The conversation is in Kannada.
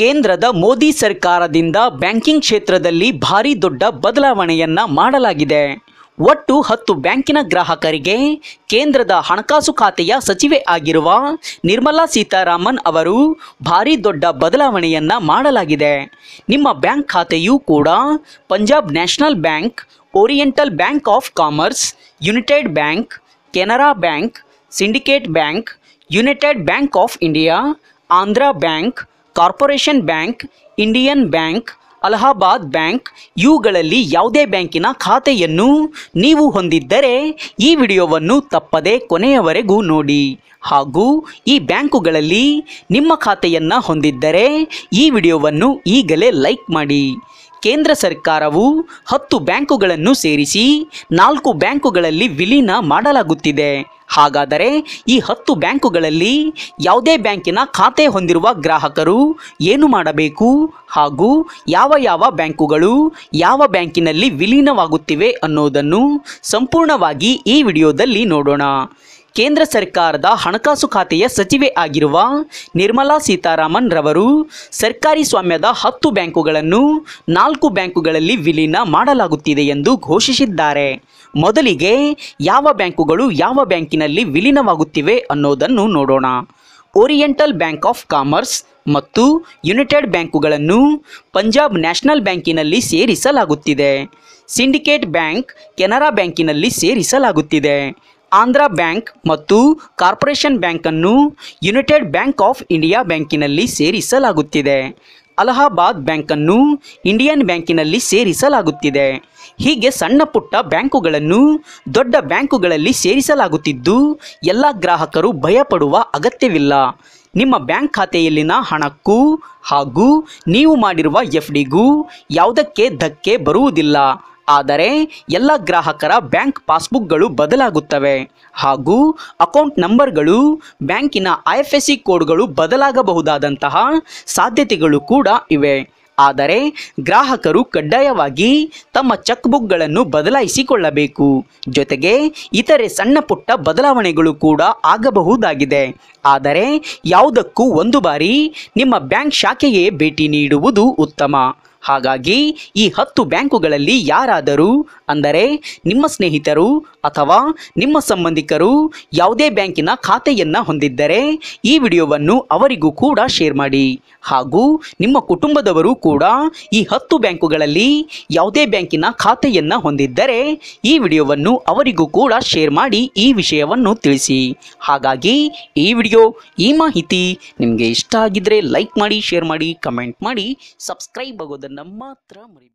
ಕೇಂದ್ರದ ಮೋದಿ ಸರ್ಕಾರದಿಂದ ಬ್ಯಾಂಕಿಂಗ್ ಕ್ಷೇತ್ರದಲ್ಲಿ ಭಾರಿ ದೊಡ್ಡ ಬದಲಾವಣೆಯನ್ನ ಮಾಡಲಾಗಿದೆ ಒಟ್ಟು ಹತ್ತು ಬ್ಯಾಂಕಿನ ಗ್ರಾಹಕರಿಗೆ ಕೇಂದ್ರದ ಹಣಕಾಸು ಖಾತೆಯ ಸಚಿವೆ ಆಗಿರುವ ನಿರ್ಮಲಾ ಸೀತಾರಾಮನ್ ಅವರು ಭಾರಿ ದೊಡ್ಡ ಬದಲಾವಣೆಯನ್ನ ಮಾಡಲಾಗಿದೆ ನಿಮ್ಮ ಬ್ಯಾಂಕ್ ಖಾತೆಯೂ ಕೂಡ Punjab national bank oriental bank of commerce united bank Canara bank syndicate bank united bank of India Andhra bank corporation bank Indian bank Allahabad bank ಇವುಗಳಲ್ಲಿ ಯಾವುದೇ ಬ್ಯಾಂಕಿನ ಖಾತೆಯನ್ನು ನೀವು ಹೊಂದಿದ್ದರೆ ಈ ವಿಡಿಯೋವನ್ನು ತಪ್ಪದೇ ಕೊನೆಯವರೆಗೂ ನೋಡಿ ಹಾಗೂ ಈ ಬ್ಯಾಂಕುಗಳಲ್ಲಿ ನಿಮ್ಮ ಖಾತೆಯನ್ನು ಹೊಂದಿದ್ದರೆ ಈ ವಿಡಿಯೋವನ್ನು ಈಗಲೇ ಲೈಕ್ ಮಾಡಿ ಕೇಂದ್ರ ಸರ್ಕಾರವು ಹತ್ತು ಬ್ಯಾಂಕುಗಳನ್ನು ಸೇರಿಸಿ ನಾಲ್ಕು ಬ್ಯಾಂಕುಗಳಲ್ಲಿ ವಿಲೀನ ಮಾಡಲಾಗುತ್ತಿದೆ ಹಾಗಾದರೆ ಈ ಹತ್ತು ಬ್ಯಾಂಕುಗಳಲ್ಲಿ ಯಾವುದೇ ಬ್ಯಾಂಕಿನ ಖಾತೆ ಹೊಂದಿರುವ ಗ್ರಾಹಕರು ಏನು ಮಾಡಬೇಕು ಹಾಗೂ ಯಾವ ಯಾವ ಬ್ಯಾಂಕುಗಳು ಯಾವ ಬ್ಯಾಂಕಿನಲ್ಲಿ ವಿಲೀನವಾಗುತ್ತಿವೆ ಅನ್ನೋದನ್ನು ಸಂಪೂರ್ಣವಾಗಿ ಈ ವಿಡಿಯೋದಲ್ಲಿ ನೋಡೋಣ ಕೇಂದ್ರ ಸರ್ಕಾರದ ಹಣಕಾಸು ಖಾತೆಯ ಸಚಿವೆ ಆಗಿರುವ ನಿರ್ಮಲಾ ಸೀತಾರಾಮನ್ ರವರು ಸರ್ಕಾರಿ ಸ್ವಾಮ್ಯದ ಹತ್ತು ಬ್ಯಾಂಕುಗಳನ್ನು ನಾಲ್ಕು ಬ್ಯಾಂಕುಗಳಲ್ಲಿ ವಿಲೀನ ಮಾಡಲಾಗುತ್ತಿದೆ ಎಂದು ಘೋಷಿಸಿದ್ದಾರೆ ಮೊದಲಿಗೆ ಯಾವ ಬ್ಯಾಂಕುಗಳು ಯಾವ ಬ್ಯಾಂಕಿನಲ್ಲಿ ವಿಲೀನವಾಗುತ್ತಿವೆ ಅನ್ನೋದನ್ನು ನೋಡೋಣ ಓರಿಯೆಂಟಲ್ ಬ್ಯಾಂಕ್ ಆಫ್ ಕಾಮರ್ಸ್ ಮತ್ತು ಯುನೈಟೆಡ್ ಬ್ಯಾಂಕುಗಳನ್ನು ಪಂಜಾಬ್ ನ್ಯಾಷನಲ್ ಬ್ಯಾಂಕಿನಲ್ಲಿ ಸೇರಿಸಲಾಗುತ್ತಿದೆ ಸಿಂಡಿಕೇಟ್ ಬ್ಯಾಂಕ್ ಕೆನರಾ ಬ್ಯಾಂಕಿನಲ್ಲಿ ಸೇರಿಸಲಾಗುತ್ತಿದೆ ಆಂಧ್ರ ಬ್ಯಾಂಕ್ ಮತ್ತು ಕಾರ್ಪೊರೇಷನ್ ಬ್ಯಾಂಕನ್ನು ಯುನೈಟೆಡ್ ಬ್ಯಾಂಕ್ ಆಫ್ ಇಂಡಿಯಾ ಬ್ಯಾಂಕಿನಲ್ಲಿ ಸೇರಿಸಲಾಗುತ್ತಿದೆ ಅಲಹಾಬಾದ್ ಬ್ಯಾಂಕನ್ನು ಇಂಡಿಯನ್ ಬ್ಯಾಂಕಿನಲ್ಲಿ ಸೇರಿಸಲಾಗುತ್ತಿದೆ ಹೀಗೆ ಸಣ್ಣ ಪುಟ್ಟ ಬ್ಯಾಂಕುಗಳನ್ನು ದೊಡ್ಡ ಬ್ಯಾಂಕುಗಳಲ್ಲಿ ಸೇರಿಸಲಾಗುತ್ತಿದ್ದು ಎಲ್ಲ ಗ್ರಾಹಕರು ಭಯಪಡುವ ಅಗತ್ಯವಿಲ್ಲ ನಿಮ್ಮ ಬ್ಯಾಂಕ್ ಖಾತೆಯಲ್ಲಿನ ಹಣಕ್ಕೂ ಹಾಗೂ ನೀವು ಮಾಡಿರುವ ಎಫ್ ಡಿಗೂ ಯಾವುದಕ್ಕೆ ಧಕ್ಕೆ ಬರುವುದಿಲ್ಲ ಆದರೆ ಎಲ್ಲ ಗ್ರಾಹಕರ ಬ್ಯಾಂಕ್ ಪಾಸ್ಬುಕ್ಗಳು ಬದಲಾಗುತ್ತವೆ ಹಾಗೂ ಅಕೌಂಟ್ ನಂಬರ್ಗಳು ಬ್ಯಾಂಕಿನ ಐ ಎಫ್ ಎಸ್ ಸಿ ಕೋಡ್ಗಳು ಬದಲಾಗಬಹುದಾದಂತಹ ಸಾಧ್ಯತೆಗಳು ಕೂಡ ಇವೆ ಆದರೆ ಗ್ರಾಹಕರು ಕಡ್ಡಾಯವಾಗಿ ತಮ್ಮ ಚೆಕ್ಬುಕ್ಗಳನ್ನು ಬದಲಾಯಿಸಿಕೊಳ್ಳಬೇಕು ಜೊತೆಗೆ ಇತರೆ ಸಣ್ಣ ಪುಟ್ಟ ಬದಲಾವಣೆಗಳು ಕೂಡ ಆಗಬಹುದಾಗಿದೆ ಆದರೆ ಯಾವುದಕ್ಕೂ ಒಂದು ಬಾರಿ ನಿಮ್ಮ ಬ್ಯಾಂಕ್ ಶಾಖೆಗೆ ಭೇಟಿ ನೀಡುವುದು ಉತ್ತಮ ಹಾಗಾಗಿ ಈ ಹತ್ತು ಬ್ಯಾಂಕುಗಳಲ್ಲಿ ಯಾರಾದರೂ ಅಂದರೆ ನಿಮ್ಮ ಸ್ನೇಹಿತರು ಅಥವಾ ನಿಮ್ಮ ಸಂಬಂಧಿಕರು ಯಾವುದೇ ಬ್ಯಾಂಕಿನ ಖಾತೆಯನ್ನು ಹೊಂದಿದ್ದರೆ ಈ ವಿಡಿಯೋವನ್ನು ಅವರಿಗೂ ಕೂಡ ಶೇರ್ ಮಾಡಿ ಹಾಗೂ ನಿಮ್ಮ ಕುಟುಂಬದವರು ಕೂಡ ಈ ಹತ್ತು ಬ್ಯಾಂಕುಗಳಲ್ಲಿ ಯಾವುದೇ ಬ್ಯಾಂಕಿನ ಖಾತೆಯನ್ನು ಹೊಂದಿದ್ದರೆ ಈ ವಿಡಿಯೋವನ್ನು ಅವರಿಗೂ ಕೂಡ ಶೇರ್ ಮಾಡಿ ಈ ವಿಷಯವನ್ನು ತಿಳಿಸಿ ಹಾಗಾಗಿ ಈ ವಿಡಿಯೋ ಈ ಮಾಹಿತಿ ನಿಮಗೆ ಇಷ್ಟ ಆಗಿದ್ದರೆ ಲೈಕ್ ಮಾಡಿ ಶೇರ್ ಮಾಡಿ ಕಮೆಂಟ್ ಮಾಡಿ ಸಬ್ಸ್ಕ್ರೈಬ್ ಆಗೋದನ್ನು ನಮ್ಮ ಹತ್ರ ಮರಿ